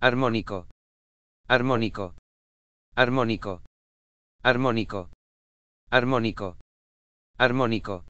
armónico, armónico, armónico, armónico, armónico, armónico